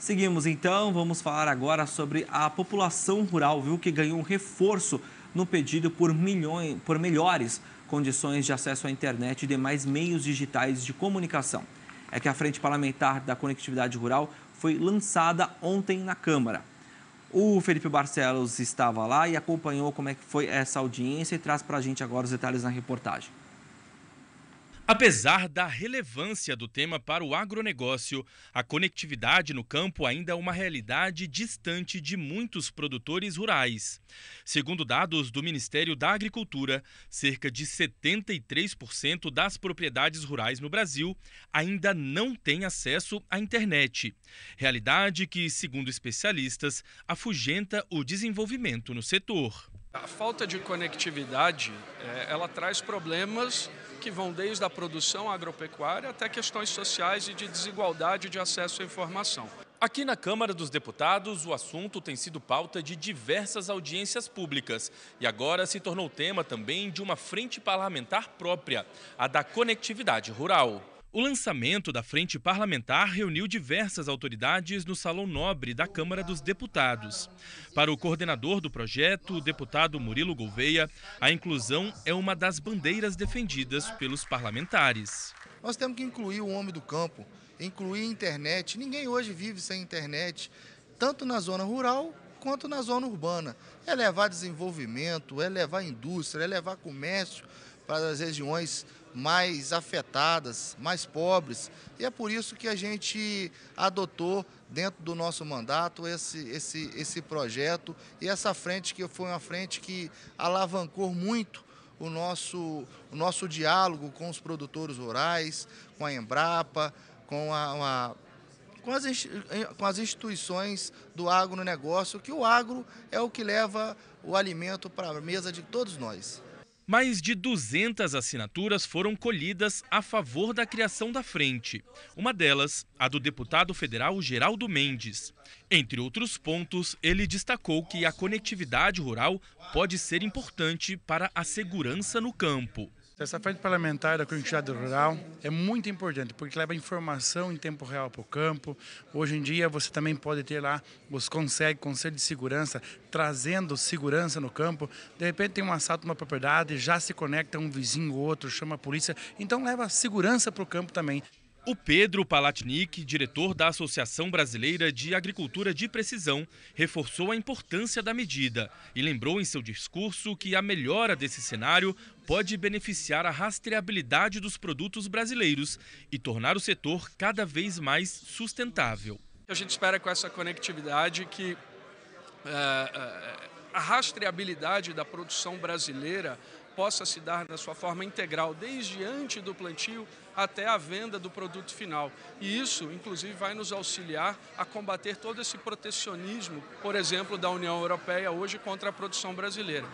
Seguimos então, vamos falar agora sobre a população rural, viu, que ganhou um reforço no pedido por, milhões, por melhores condições de acesso à internet e demais meios digitais de comunicação. É que a Frente Parlamentar da Conectividade Rural foi lançada ontem na Câmara. O Felipe Barcelos estava lá e acompanhou como é que foi essa audiência e traz para a gente agora os detalhes na reportagem. Apesar da relevância do tema para o agronegócio, a conectividade no campo ainda é uma realidade distante de muitos produtores rurais. Segundo dados do Ministério da Agricultura, cerca de 73% das propriedades rurais no Brasil ainda não têm acesso à internet. Realidade que, segundo especialistas, afugenta o desenvolvimento no setor. A falta de conectividade, é, ela traz problemas que vão desde a produção agropecuária até questões sociais e de desigualdade de acesso à informação. Aqui na Câmara dos Deputados, o assunto tem sido pauta de diversas audiências públicas e agora se tornou tema também de uma frente parlamentar própria, a da conectividade rural. O lançamento da Frente Parlamentar reuniu diversas autoridades no Salão Nobre da Câmara dos Deputados. Para o coordenador do projeto, o deputado Murilo Gouveia, a inclusão é uma das bandeiras defendidas pelos parlamentares. Nós temos que incluir o homem do campo, incluir a internet. Ninguém hoje vive sem internet, tanto na zona rural quanto na zona urbana. É levar desenvolvimento, é levar indústria, é levar comércio para as regiões mais afetadas, mais pobres. E é por isso que a gente adotou dentro do nosso mandato esse, esse, esse projeto e essa frente que foi uma frente que alavancou muito o nosso, o nosso diálogo com os produtores rurais, com a Embrapa, com a, uma, com as, eh, com as instituições do agronegócio, que o agro é o que leva o alimento para a mesa de todos nós. Mais de 200 assinaturas foram colhidas a favor da criação da frente. Uma delas, a do deputado federal Geraldo Mendes. Entre outros pontos, ele destacou que a conectividade rural pode ser importante para a segurança no campo. Essa frente parlamentar da Curitiba Rural é muito importante, porque leva informação em tempo real para o campo. Hoje em dia você também pode ter lá os consegue conselho de segurança, trazendo segurança no campo. De repente tem um assalto numa propriedade, já se conecta um vizinho ou outro, chama a polícia. Então leva segurança para o campo também. O Pedro Palatnik, diretor da Associação Brasileira de Agricultura de Precisão, reforçou a importância da medida e lembrou em seu discurso que a melhora desse cenário pode beneficiar a rastreabilidade dos produtos brasileiros e tornar o setor cada vez mais sustentável. A gente espera é com essa conectividade que uh, uh, a rastreabilidade da produção brasileira possa se dar na sua forma integral, desde antes do plantio até a venda do produto final. E isso, inclusive, vai nos auxiliar a combater todo esse protecionismo, por exemplo, da União Europeia hoje contra a produção brasileira.